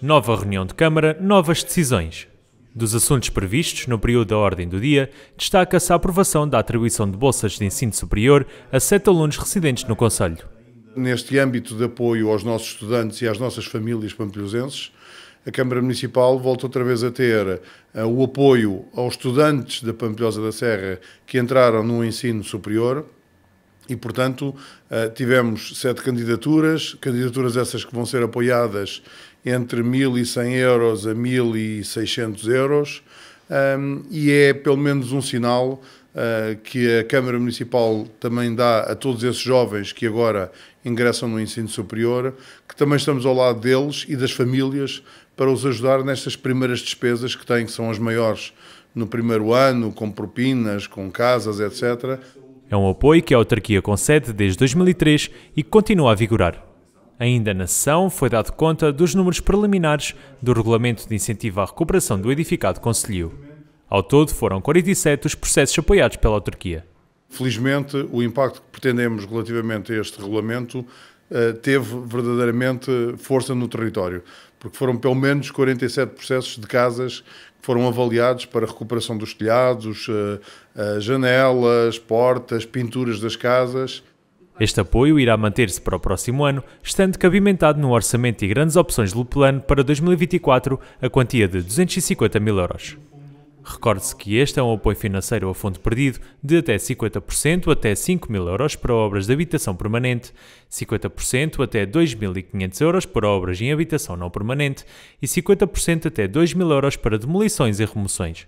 Nova reunião de Câmara, novas decisões. Dos assuntos previstos no período da ordem do dia, destaca-se a aprovação da atribuição de bolsas de ensino superior a sete alunos residentes no Conselho. Neste âmbito de apoio aos nossos estudantes e às nossas famílias pampilhosenses, a Câmara Municipal volta outra vez a ter uh, o apoio aos estudantes da Pampilhosa da Serra que entraram no ensino superior e, portanto, eh, tivemos sete candidaturas, candidaturas essas que vão ser apoiadas entre 1.100 euros a 1.600 euros, ehm, e é pelo menos um sinal eh, que a Câmara Municipal também dá a todos esses jovens que agora ingressam no ensino superior, que também estamos ao lado deles e das famílias para os ajudar nestas primeiras despesas que têm, que são as maiores no primeiro ano, com propinas, com casas, etc. É um apoio que a autarquia concede desde 2003 e que continua a vigorar. Ainda na sessão foi dado conta dos números preliminares do Regulamento de Incentivo à Recuperação do Edificado Conselho. Ao todo foram 47 os processos apoiados pela autarquia. Felizmente, o impacto que pretendemos relativamente a este regulamento eh, teve verdadeiramente força no território, porque foram pelo menos 47 processos de casas que foram avaliados para recuperação dos telhados, eh, eh, janelas, portas, pinturas das casas. Este apoio irá manter-se para o próximo ano, estando cabimentado no orçamento e grandes opções do plano para 2024 a quantia de 250 mil euros. Recorde-se que este é um apoio financeiro a fundo perdido de até 50% até 5 mil euros para obras de habitação permanente, 50% até 2.500 euros para obras em habitação não permanente e 50% até 2 mil euros para demolições e remoções.